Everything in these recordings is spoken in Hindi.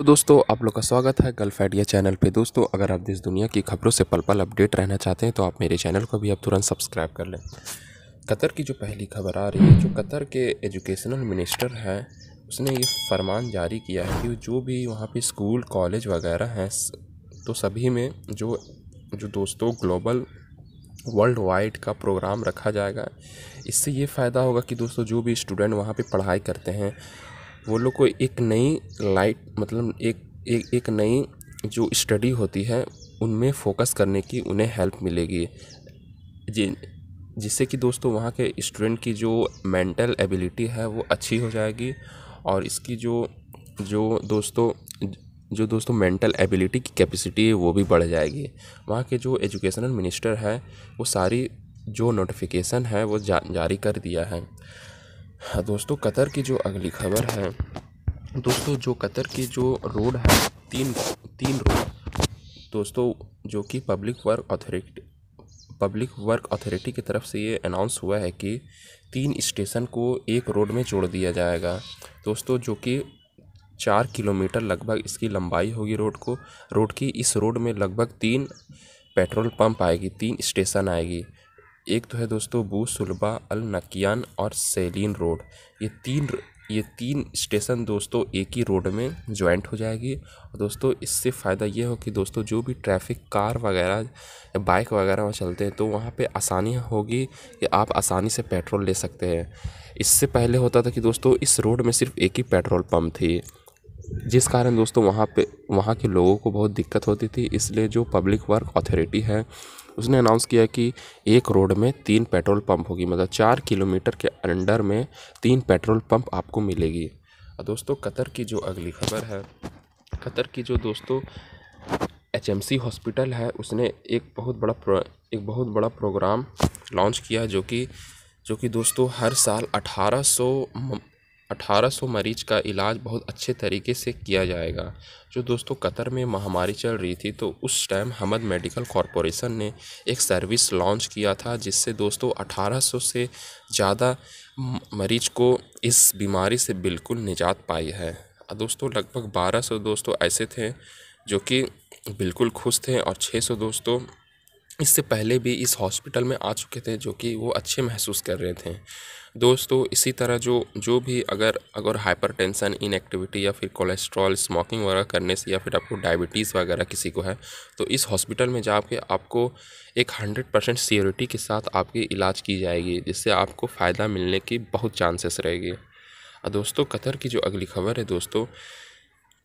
तो दोस्तों आप लोग का स्वागत है गल्फ आइडिया चैनल पे दोस्तों अगर आप देश दुनिया की खबरों से पल पल अपडेट रहना चाहते हैं तो आप मेरे चैनल को भी अब तुरंत सब्सक्राइब कर लें कतर की जो पहली खबर आ रही है जो कतर के एजुकेशनल मिनिस्टर हैं उसने ये फरमान जारी किया है कि जो भी वहाँ पे स्कूल कॉलेज वगैरह हैं तो सभी में जो जो दोस्तों ग्लोबल वर्ल्ड वाइड का प्रोग्राम रखा जाएगा इससे ये फ़ायदा होगा कि दोस्तों जो भी स्टूडेंट वहाँ पे पढ़ाई करते हैं वो लोग को एक नई लाइट मतलब एक एक एक नई जो स्टडी होती है उनमें फोकस करने की उन्हें हेल्प मिलेगी जिन जिससे कि दोस्तों वहाँ के स्टूडेंट की जो मेंटल एबिलिटी है वो अच्छी हो जाएगी और इसकी जो जो दोस्तों जो दोस्तों मेंटल एबिलिटी की कैपेसिटी है वो भी बढ़ जाएगी वहाँ के जो एजुकेशनल मिनिस्टर है वो सारी जो नोटिफिकेशन है वो जा, जारी कर दिया है हाँ दोस्तों कतर की जो अगली खबर है दोस्तों जो कतर की जो रोड है तीन तीन रोड दोस्तों जो कि public work authority public work authority की तरफ से ये अनाउंस हुआ है कि तीन स्टेशन को एक रोड में जोड़ दिया जाएगा दोस्तों जो कि चार किलोमीटर लगभग इसकी लंबाई होगी रोड को रोड की इस रोड में लगभग तीन पेट्रोल पंप आएगी तीन स्टेशन आएगी एक तो है दोस्तों बू सुलबा अल नकियान और सेलिन रोड ये तीन ये तीन स्टेशन दोस्तों एक ही रोड में ज्वाइंट हो जाएगी और दोस्तों इससे फ़ायदा ये हो कि दोस्तों जो भी ट्रैफिक कार वगैरह या बाइक वगैरह वहाँ चलते हैं तो वहाँ पे आसानी होगी कि आप आसानी से पेट्रोल ले सकते हैं इससे पहले होता था कि दोस्तों इस रोड में सिर्फ एक ही पेट्रोल पंप थी जिस कारण दोस्तों वहाँ पे वहाँ के लोगों को बहुत दिक्कत होती थी इसलिए जो पब्लिक वर्क अथॉरिटी है उसने अनाउंस किया कि एक रोड में तीन पेट्रोल पंप होगी मतलब चार किलोमीटर के अंडर में तीन पेट्रोल पंप आपको मिलेगी और दोस्तों कतर की जो अगली खबर है कतर की जो दोस्तों एच हॉस्पिटल है उसने एक बहुत बड़ा एक बहुत बड़ा प्रोग्राम लॉन्च किया जो कि जो कि दोस्तों हर साल 1800 1800 मरीज का इलाज बहुत अच्छे तरीके से किया जाएगा जो दोस्तों कतर में महामारी चल रही थी तो उस टाइम हमद मेडिकल कॉरपोरेशन ने एक सर्विस लॉन्च किया था जिससे दोस्तों 1800 से ज़्यादा मरीज को इस बीमारी से बिल्कुल निजात पाई है दोस्तों लगभग 1200 दोस्तों ऐसे थे जो कि बिल्कुल खुश थे और छः दोस्तों इससे पहले भी इस हॉस्पिटल में आ चुके थे जो कि वो अच्छे महसूस कर रहे थे दोस्तों इसी तरह जो जो भी अगर अगर हाइपरटेंशन इनएक्टिविटी या फिर कोलेस्ट्रॉल स्मोकिंग वगैरह करने से या फिर आपको डायबिटीज़ वगैरह किसी को है तो इस हॉस्पिटल में जाके आपको एक हंड्रेड परसेंट सियोरिटी के साथ आपकी इलाज की जाएगी जिससे आपको फ़ायदा मिलने की बहुत चांसेस रहेगी दोस्तों कतर की जो अगली खबर है दोस्तों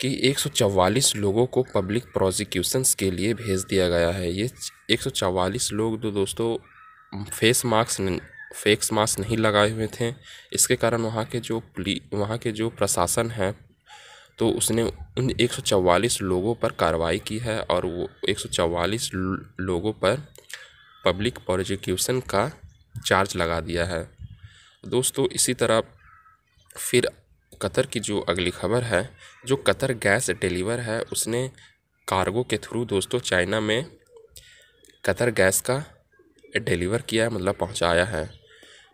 कि 144 लोगों को पब्लिक प्रोसिक्यूशंस के लिए भेज दिया गया है ये 144 लोग तो दोस्तों फेस मास्क फेस मास्क नहीं लगाए हुए थे इसके कारण वहाँ के जो पुलिस वहाँ के जो प्रशासन है तो उसने उन 144 लोगों पर कार्रवाई की है और वो 144 लोगों पर पब्लिक प्रोजिक्यूशन का चार्ज लगा दिया है दोस्तों इसी तरह फिर कतर की जो अगली ख़बर है जो कतर गैस डिलीवर है उसने कार्गो के थ्रू दोस्तों चाइना में कतर गैस का डिलीवर किया मतलब पहुंचाया है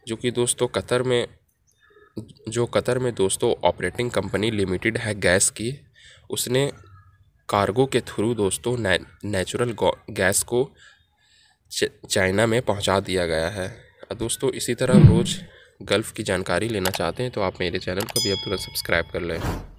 जो कि दोस्तों कतर में जो कतर में दोस्तों ऑपरेटिंग कंपनी लिमिटेड है गैस की उसने कार्गो के थ्रू दोस्तों ने, नेचुरल गैस को चाइना में पहुंचा दिया गया है दोस्तों इसी तरह रोज़ गल्फ़ की जानकारी लेना चाहते हैं तो आप मेरे चैनल को भी अब तुरंत सब्सक्राइब कर लें